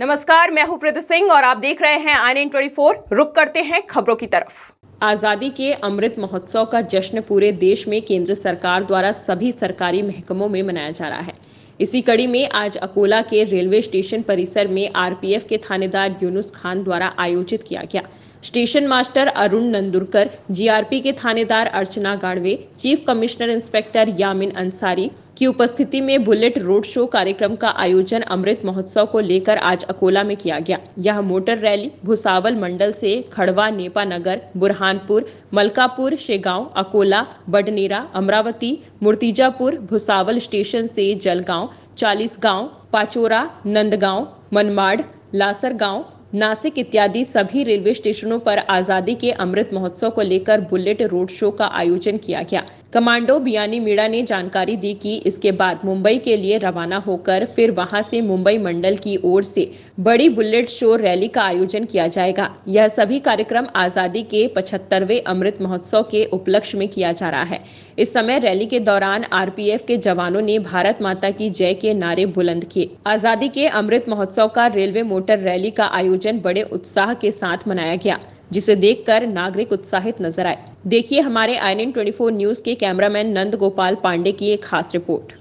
नमस्कार मैं हूं प्रदीप सिंह और आप देख रहे हैं आई एन ट्वेंटी रुक करते हैं खबरों की तरफ आज़ादी के अमृत महोत्सव का जश्न पूरे देश में केंद्र सरकार द्वारा सभी सरकारी महकमों में मनाया जा रहा है इसी कड़ी में आज अकोला के रेलवे स्टेशन परिसर में आरपीएफ के थानेदार यूनुस खान द्वारा आयोजित किया गया station master Arun Nandurkar GRP के थानेदार Archana Gadwe chief commissioner inspector Yamin Ansari की उपस्थिति में बुलेट रोड शो कार्यक्रम का आयोजन अमृत महोत्सव को लेकर आज अकोला में किया गया यह मोटर रैली भुसावल मंडल से खड़वा नेपा नगर बुरहानपुर मलकापुर शेगांव अकोला बडनेरा अमरावती मुर्तिजापुर भुसावल स्टेशन से जलगांव चालीस गांव पाचोरा नंदगांव मनमाड़ लासर गांव नासिक इत्यादि सभी रेलवे स्टेशनों पर आज़ादी के अमृत महोत्सव को लेकर बुलेट रोड शो का आयोजन किया गया कमांडो बियानी मीणा ने जानकारी दी कि इसके बाद मुंबई के लिए रवाना होकर फिर वहां से मुंबई मंडल की ओर से बड़ी बुलेट शो रैली का आयोजन किया जाएगा यह सभी कार्यक्रम आज़ादी के 75वें अमृत महोत्सव के उपलक्ष्य में किया जा रहा है इस समय रैली के दौरान आरपीएफ के जवानों ने भारत माता की जय के नारे बुलंद किए आज़ादी के अमृत महोत्सव का रेलवे मोटर रैली का आयोजन बड़े उत्साह के साथ मनाया गया जिसे देखकर नागरिक उत्साहित नजर आए देखिए हमारे आई एन न्यूज के कैमरामैन नंद गोपाल पांडे की एक खास रिपोर्ट